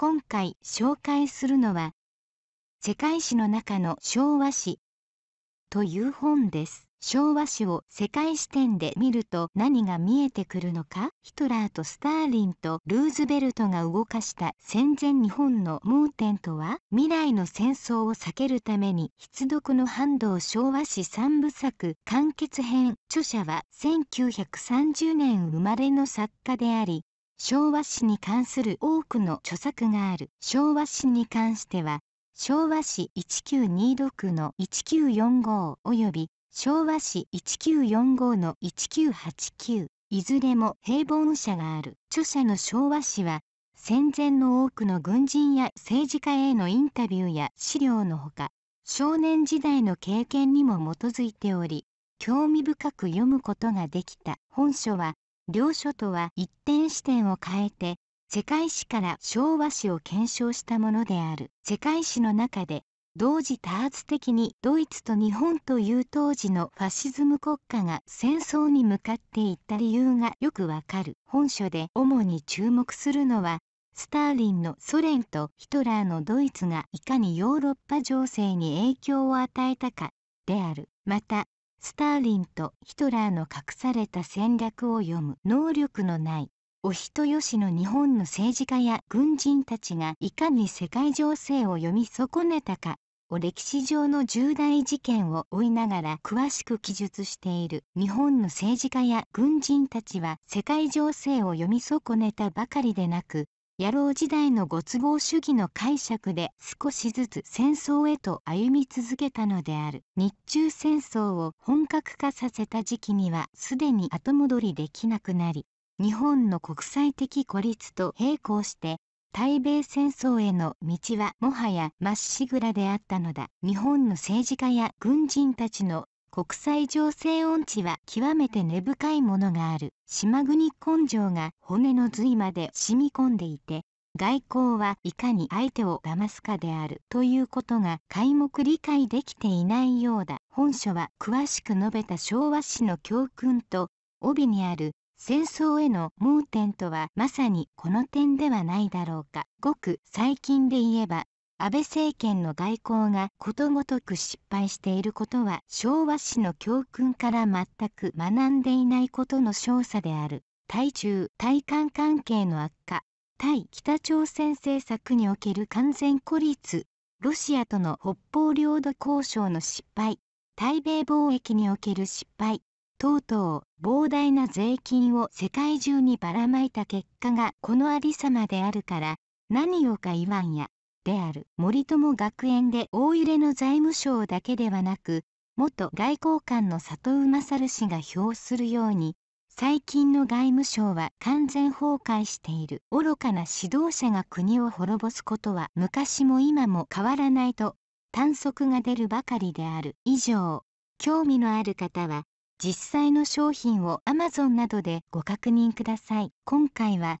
今回紹介するのは世界史の中の昭和史という本です。昭和史を世界視点で見ると何が見えてくるのかヒトラーとスターリンとルーズベルトが動かした戦前日本の盲点とは未来の戦争を避けるために必読の反動昭和史三部作完結編著者は1930年生まれの作家であり昭和史に関する多くの著作がある昭和史に関しては昭和史1926の1945および昭和史1945の1989いずれも平凡者がある著者の昭和史は戦前の多くの軍人や政治家へのインタビューや資料のほか少年時代の経験にも基づいており興味深く読むことができた本書は両書とは一点視点を変えて世界史から昭和史を検証したものである世界史の中で同時多発的にドイツと日本という当時のファシズム国家が戦争に向かっていった理由がよくわかる本書で主に注目するのはスターリンのソ連とヒトラーのドイツがいかにヨーロッパ情勢に影響を与えたかであるまたスターリンとヒトラーの隠された戦略を読む能力のないお人よしの日本の政治家や軍人たちがいかに世界情勢を読み損ねたかを歴史上の重大事件を追いながら詳しく記述している日本の政治家や軍人たちは世界情勢を読み損ねたばかりでなく野郎時代のご都合主義の解釈で少しずつ戦争へと歩み続けたのである日中戦争を本格化させた時期にはすでに後戻りできなくなり日本の国際的孤立と並行して対米戦争への道はもはやまっしぐらであったのだ日本の政治家や軍人たちの国際情勢音痴は極めて根深いものがある島国根性が骨の髄まで染み込んでいて外交はいかに相手を騙すかであるということが皆目理解できていないようだ本書は詳しく述べた昭和史の教訓と帯にある戦争への盲点とはまさにこの点ではないだろうかごく最近で言えば安倍政権の外交がことごとく失敗していることは昭和史の教訓から全く学んでいないことの証左である対中対韓関係の悪化対北朝鮮政策における完全孤立ロシアとの北方領土交渉の失敗対米貿易における失敗等々膨大な税金を世界中にばらまいた結果がこのありさまであるから何をか言わんやである森友学園で大揺れの財務省だけではなく元外交官の里馬勝氏が評するように最近の外務省は完全崩壊している愚かな指導者が国を滅ぼすことは昔も今も変わらないと短足が出るばかりである以上興味のある方は実際の商品を Amazon などでご確認ください今回は